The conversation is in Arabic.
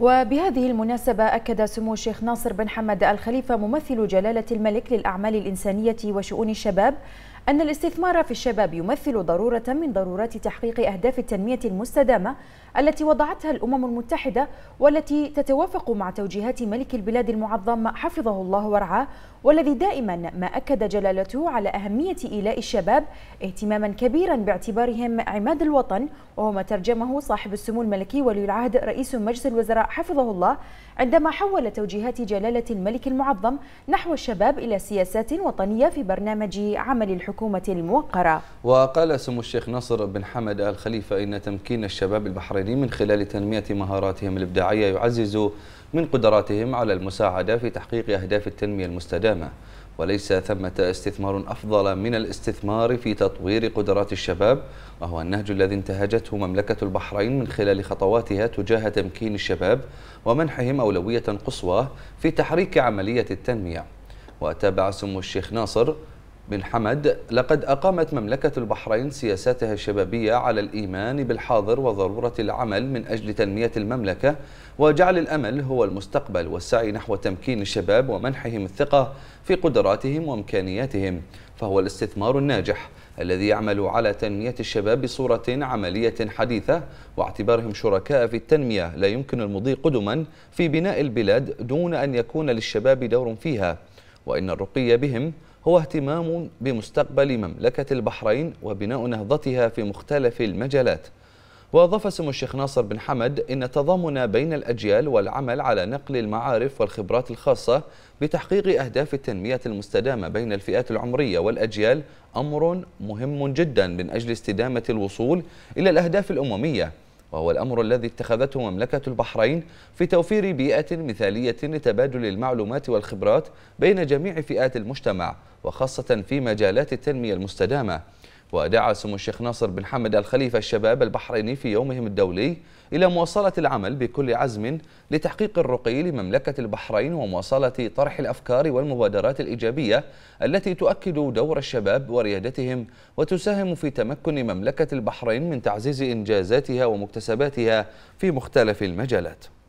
وبهذه المناسبة أكد سمو الشيخ ناصر بن حمد الخليفة ممثل جلالة الملك للأعمال الإنسانية وشؤون الشباب أن الاستثمار في الشباب يمثل ضرورة من ضرورات تحقيق أهداف التنمية المستدامة التي وضعتها الأمم المتحدة والتي تتوافق مع توجيهات ملك البلاد المعظم حفظه الله ورعاه والذي دائما ما أكد جلالته على أهمية إيلاء الشباب اهتماما كبيرا باعتبارهم عماد الوطن وهو ما ترجمه صاحب السمو الملكي ولي العهد رئيس مجلس الوزراء حفظه الله عندما حول توجيهات جلالة الملك المعظم نحو الشباب إلى سياسات وطنية في برنامج عمل الحكومة الحكومة الموقرة وقال سمو الشيخ ناصر بن حمد آل خليفة إن تمكين الشباب البحريني من خلال تنمية مهاراتهم الإبداعية يعزز من قدراتهم على المساعدة في تحقيق أهداف التنمية المستدامة وليس ثمة استثمار أفضل من الاستثمار في تطوير قدرات الشباب وهو النهج الذي انتهجته مملكة البحرين من خلال خطواتها تجاه تمكين الشباب ومنحهم أولوية قصوى في تحريك عملية التنمية وتابع سمو الشيخ ناصر بن حمد لقد أقامت مملكة البحرين سياساتها الشبابية على الإيمان بالحاضر وضرورة العمل من أجل تنمية المملكة وجعل الأمل هو المستقبل والسعي نحو تمكين الشباب ومنحهم الثقة في قدراتهم وإمكانياتهم فهو الاستثمار الناجح الذي يعمل على تنمية الشباب بصورة عملية حديثة واعتبارهم شركاء في التنمية لا يمكن المضي قدما في بناء البلاد دون أن يكون للشباب دور فيها وإن الرقي بهم هو اهتمام بمستقبل مملكة البحرين وبناء نهضتها في مختلف المجالات وأضاف سمو الشيخ ناصر بن حمد إن التضامن بين الأجيال والعمل على نقل المعارف والخبرات الخاصة بتحقيق أهداف التنمية المستدامة بين الفئات العمرية والأجيال أمر مهم جدا من أجل استدامة الوصول إلى الأهداف الأممية وهو الأمر الذي اتخذته مملكة البحرين في توفير بيئة مثالية لتبادل المعلومات والخبرات بين جميع فئات المجتمع وخاصة في مجالات التنمية المستدامة ودعا سمو الشيخ ناصر بن حمد الخليفة الشباب البحريني في يومهم الدولي إلى مواصلة العمل بكل عزم لتحقيق الرقي لمملكة البحرين ومواصلة طرح الأفكار والمبادرات الإيجابية التي تؤكد دور الشباب وريادتهم وتساهم في تمكن مملكة البحرين من تعزيز إنجازاتها ومكتسباتها في مختلف المجالات